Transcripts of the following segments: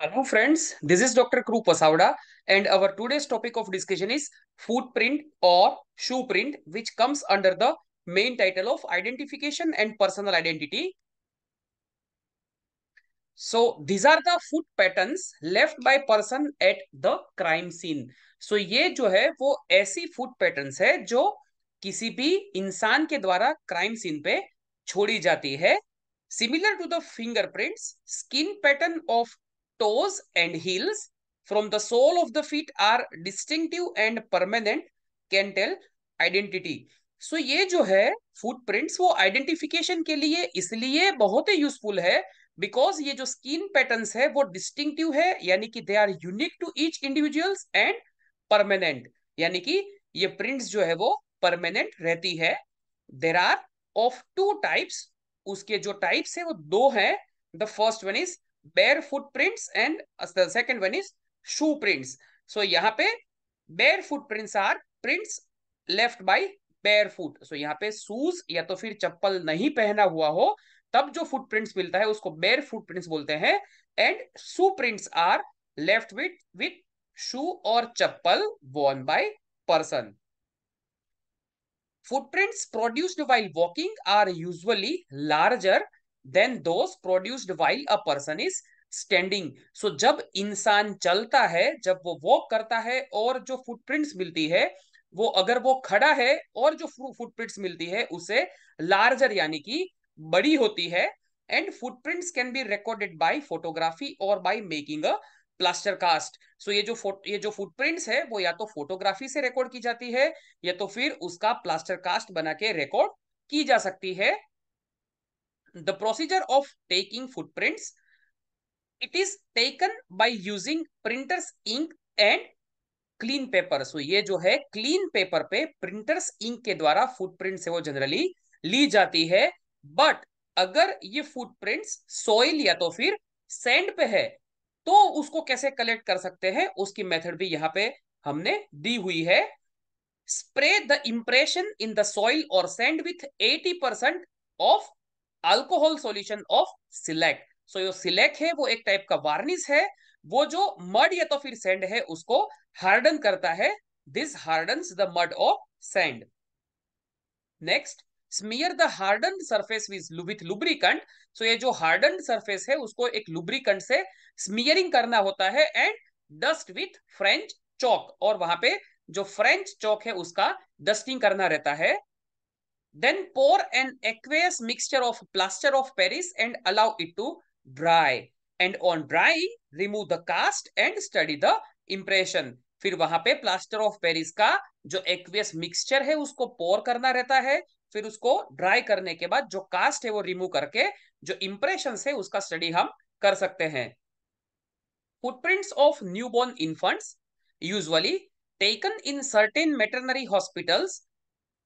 Hello friends, this is Dr. Kru Pasavda and our today's topic of discussion is footprint or shoe print which comes under the main title of identification and personal identity. So these are the foot patterns left by person at the crime scene. So ये जो है वो ऐसी foot patterns है जो किसी भी इंसान के द्वारा crime scene पे छोड़ी जाती है similar to the fingerprints skin pattern of toes and heels from the sole of the feet are distinctive and permanent can tell identity so so, ये जो है फुटप्रिंट्स वो आइडेंटिफिकेशन के लिए इसलिए बहुत ही यूजफुल है बिकॉज ये जो स्किन पैटर्न्स है वो डिस्टिंक्टिव है यानी कि they are unique to each individuals and permanent यानी कि ये प्रिंट्स जो है वो परमानेंट रहती है there are of two types उसके जो टाइप्स है वो दो हैं the first one is bare foot prints and second second one is shoe prints so यहाँ पे bare foot prints are prints left by bare foot so यहाँ पे शूज या तो फिर चप्पल नहीं पहना हुआ हो तब जो फुट प्रिंट्स मिलता है उसको बेर बेयर प्रिंट्स बोलते हैं and shoe prints are left with with shoe और चप्पल worn by person Footprints produced while walking are usually larger than those produced while a person is standing so जब इंसान चलता है जब वो वॉक करता है और जो फुटप्रिंट्स मिलती है वो अगर वो खड़ा है और जो फुटप्रिंट्स मिलती है उसे लार्जर यानी कि बड़ी होती है and footprints can be recorded by photography और by making a plaster cast so ये जो ये जो फुटप्रिंट्स है वो या तो फोटोग्राफी से रिकॉर्ड की जाती है या तो फिर उसका प्लास्टर कास्ट बना के रिकॉर्ड की जा सकती है the procedure of taking footprints it is taken by using printers ink and clean paper so ये जो है क्लीन पेपर पे प्रिंटर्स इंक के द्वारा फुटप्रिंट से वो जनरली ली जाती है बट अगर ये फुटप्रिंट्स सोइल या तो फिर सैंड पे है तो उसको कैसे कलेक्ट कर सकते हैं उसकी मेथड भी यहाँ पे हमने दी हुई है spray the impression in the soil और sand with 80% of alcohol solution of shellac so जो सिलेक है वो एक टाइप का वार्निश है वो जो मड या तो फिर सेंड है उसको हार्डन करता है this harden the mud of sand next smear the harden surface with lubricant so ये जो हार्डन सरफेस है उसको एक लुब्रिकंट से स्मियरिंग करना होता है and dust with French chalk और वहां पे जो फ्रेंच चौक है उसका डस्टिंग करना रहता है Then pour an aqueous mixture of plaster of Paris and allow it to dry. And on drying, remove the cast and study the impression. फिर वहां पे प्लास्टर ऑफ पेरिस का जो एक्वियस मिक्सचर है उसको पोर करना रहता है फिर उसको ड्राई करने के बाद जो कास्ट है वो रिमूव करके जो इम्प्रेशन है उसका स्टडी हम कर सकते हैं footprints of newborn infants usually taken in certain maternity hospitals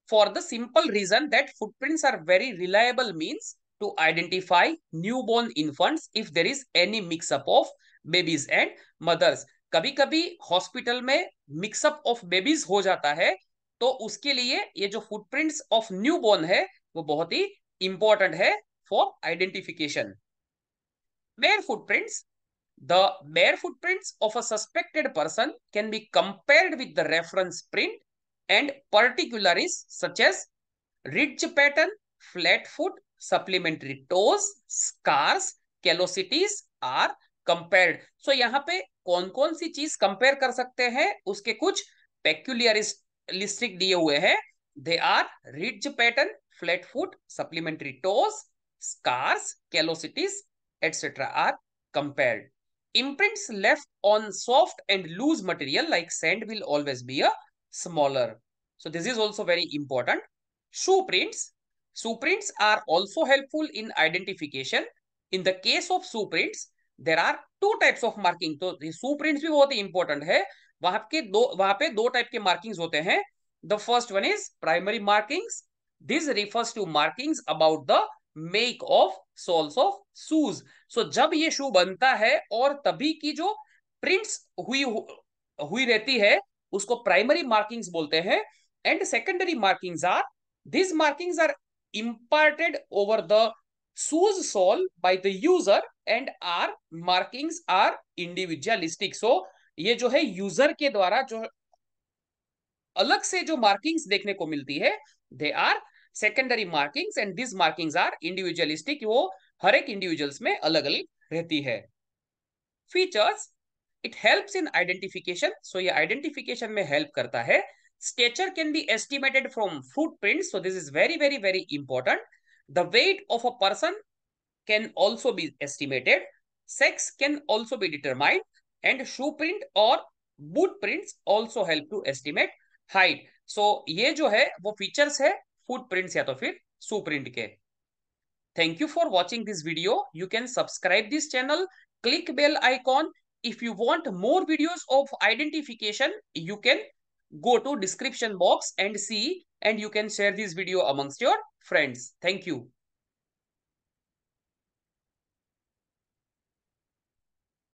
for the simple reason that footprints are very reliable means to identify newborn infants if there is any mix up of babies and mothers kabhi kabhi hospital mein mix up of babies ho jata hai to uske liye ye jo footprints of newborn hai wo bahut hi important hai for identification bare footprints the bare footprints of a suspected person can be compared with the reference print and particularis such as ridge pattern, flat foot, supplementary toes, scars, callosities are compared. So यहाँ पे कौन कौन सी चीज compare कर सकते हैं उसके कुछ पेक्यूलियरिस्टिक दिए हुए हैं they are ridge pattern flat foot supplementary toes scars callosities etcetera are compared imprints left on soft and loose material like sand will always be a smaller. So this is also very important. Shoe prints. Shoe prints are also helpful in identification. In the case of shoe prints, there are two types of marking तो shoe prints भी बहुत ही important है वहां के दो वहां पे दो टाइप के मार्किंग्स होते हैं the first one is primary markings this refers to markings about the make of soles of shoes so जब ये शू बनता है और तभी की जो प्रिंट्स हुई हुई रहती है उसको प्राइमरी मार्किंग्स बोलते हैं and secondary markings are these markings are imparted over the shoes sole by the user and are markings are individualistic so ये जो है यूजर के द्वारा जो अलग से जो मार्किंग्स देखने को मिलती है they are secondary markings and this markings are individualistic वो हर एक इंडिविजुअल्स में अलग अलग रहती है features it help in identification so ये आइडेंटिफिकेशन में हेल्प करता है stature can be estimated from footprint so this is very very very important the weight of a person can also be estimated sex can also be determined and shoe print और boot print also help to estimate height so ये जो है वो features है footprints या तो फिर shoe print के thank you for watching this video you can subscribe this channel click bell icon if you want more videos of identification, you can go to description box and see and you can share this video amongst your friends. Thank you.